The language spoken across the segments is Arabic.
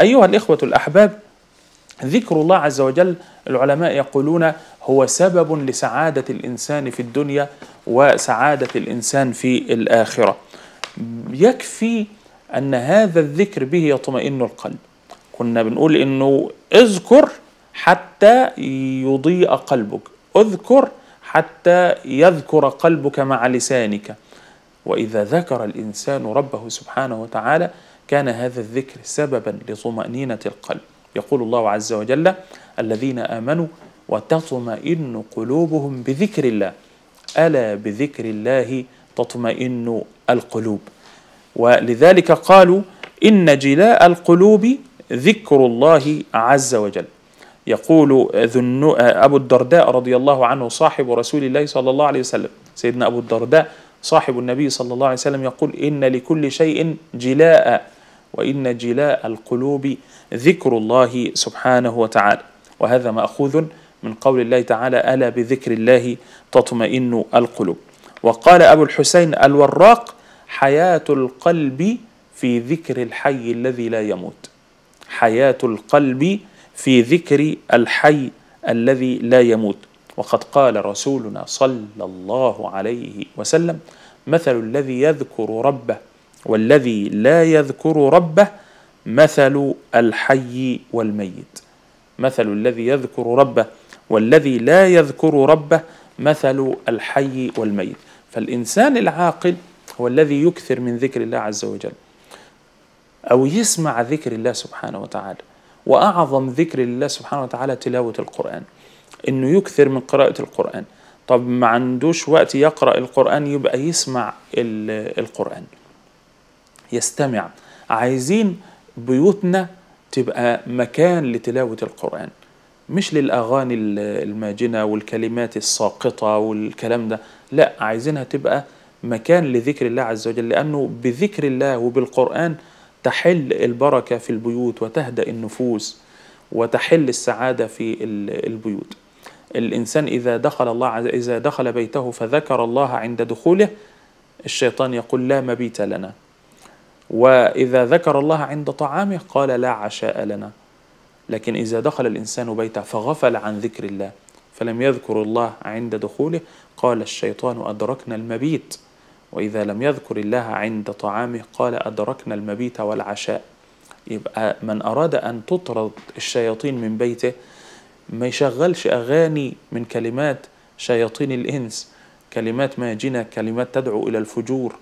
أيها الإخوة الأحباب ذكر الله عز وجل العلماء يقولون هو سبب لسعادة الإنسان في الدنيا وسعادة الإنسان في الآخرة يكفي أن هذا الذكر به يطمئن القلب كنا بنقول إنه اذكر حتى يضيء قلبك اذكر حتى يذكر قلبك مع لسانك وإذا ذكر الإنسان ربه سبحانه وتعالى كان هذا الذكر سببا لطمأنينة القلب يقول الله عز وجل الذين آمنوا وتطمئن قلوبهم بذكر الله ألا بذكر الله تطمئن القلوب ولذلك قالوا إن جلاء القلوب ذكر الله عز وجل يقول أبو الدرداء رضي الله عنه صاحب رسول الله صلى الله عليه وسلم سيدنا أبو الدرداء صاحب النبي صلى الله عليه وسلم يقول إن لكل شيء جلاء وإن جلاء القلوب ذكر الله سبحانه وتعالى وهذا مأخوذ من قول الله تعالى ألا بذكر الله تطمئن القلوب وقال أبو الحسين الوراق حياة القلب في ذكر الحي الذي لا يموت حياة القلب في ذكر الحي الذي لا يموت وقد قال رسولنا صلى الله عليه وسلم مثل الذي يذكر ربه والذي لا يذكر ربه مثل الحي والميت مثل الذي يذكر ربه والذي لا يذكر ربه مثل الحي والميت فالإنسان العاقل هو الذي يكثر من ذكر الله عز وجل أو يسمع ذكر الله سبحانه وتعالى وأعظم ذكر الله سبحانه وتعالى تلاوة القرآن انه يكثر من قراءة القرآن طب ما عندوش وقت يقرأ القرآن يبقى يسمع القرآن يستمع عايزين بيوتنا تبقى مكان لتلاوة القرآن مش للأغاني الماجنة والكلمات الساقطة والكلام ده لا عايزينها تبقى مكان لذكر الله عز وجل لأنه بذكر الله وبالقرآن تحل البركة في البيوت وتهدأ النفوس وتحل السعادة في البيوت الإنسان إذا دخل الله إذا دخل بيته فذكر الله عند دخوله الشيطان يقول لا مبيت لنا وإذا ذكر الله عند طعامه قال لا عشاء لنا لكن إذا دخل الإنسان بيته فغفل عن ذكر الله فلم يذكر الله عند دخوله قال الشيطان أدركنا المبيت وإذا لم يذكر الله عند طعامه قال أدركنا المبيت والعشاء يبقى من أراد أن تطرد الشياطين من بيته ما يشغلش أغاني من كلمات شياطين الإنس كلمات ماجنة كلمات تدعو إلى الفجور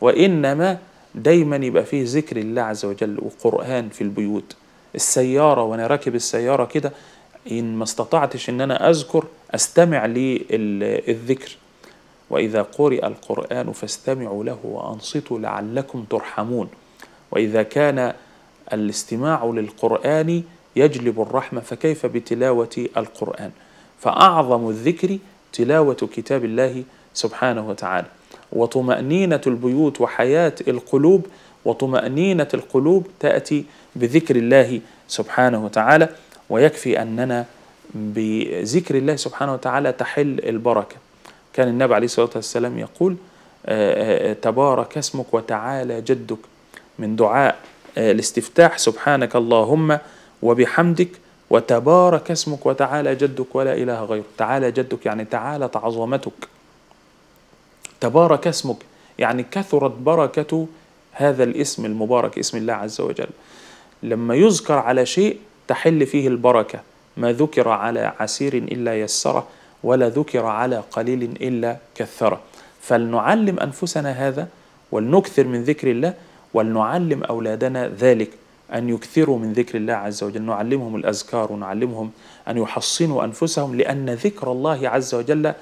وإنما دايما يبقى فيه ذكر الله عز وجل وقرآن في البيوت السيارة وأنا راكب السيارة كده إن ما استطعتش إن أنا أذكر أستمع للذكر وإذا قرئ القرآن فاستمعوا له وأنصتوا لعلكم ترحمون وإذا كان الاستماع للقرآن يجلب الرحمة فكيف بتلاوة القرآن فأعظم الذكر تلاوة كتاب الله سبحانه وتعالى وطمأنينة البيوت وحياة القلوب وطمأنينة القلوب تأتي بذكر الله سبحانه وتعالى ويكفي أننا بذكر الله سبحانه وتعالى تحل البركة كان النبي عليه الصلاة والسلام يقول آه، آه، آه، تبارك اسمك وتعالى جدك من دعاء الاستفتاح سبحانك اللهم وبحمدك وتبارك اسمك وتعالى جدك ولا إله غيرك تعالى جدك يعني تعالت عظمتك تبارك اسمك يعني كثرت بركة هذا الاسم المبارك اسم الله عز وجل لما يذكر على شيء تحل فيه البركة ما ذكر على عسير إلا يسره ولا ذكر على قليل إلا كثره فلنعلم أنفسنا هذا ولنكثر من ذكر الله ولنعلم أولادنا ذلك أن يكثروا من ذكر الله عز وجل نعلمهم الأذكار ونعلمهم أن يحصنوا أنفسهم لأن ذكر الله عز وجل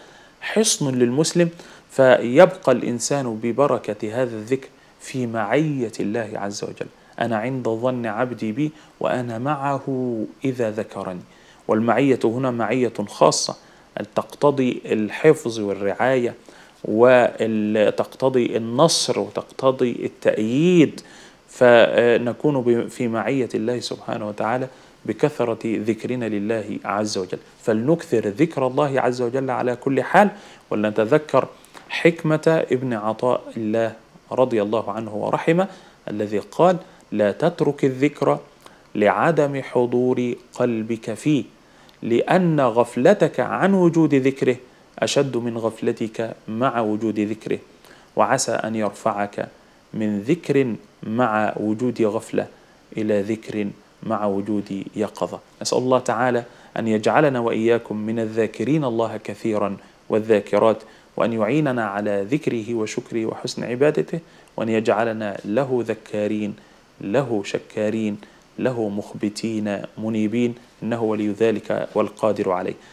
حصن للمسلم فيبقى الإنسان ببركة هذا الذكر في معية الله عز وجل أنا عند ظن عبدي بي وأنا معه إذا ذكرني والمعية هنا معية خاصة تقتضي الحفظ والرعاية وتقتضي النصر وتقتضي التأييد فنكون في معية الله سبحانه وتعالى بكثرة ذكرنا لله عز وجل فلنكثر ذكر الله عز وجل على كل حال ولنتذكر حكمة ابن عطاء الله رضي الله عنه ورحمه الذي قال لا تترك الذكر لعدم حضور قلبك فيه لأن غفلتك عن وجود ذكره أشد من غفلتك مع وجود ذكره وعسى أن يرفعك من ذكر مع وجود غفلة إلى ذكر مع وجود يقظة نسأل الله تعالى أن يجعلنا وإياكم من الذاكرين الله كثيرا والذاكرات وأن يعيننا على ذكره وشكره وحسن عبادته وأن يجعلنا له ذكارين له شكارين له مخبتين منيبين إنه ولي ذلك والقادر عليه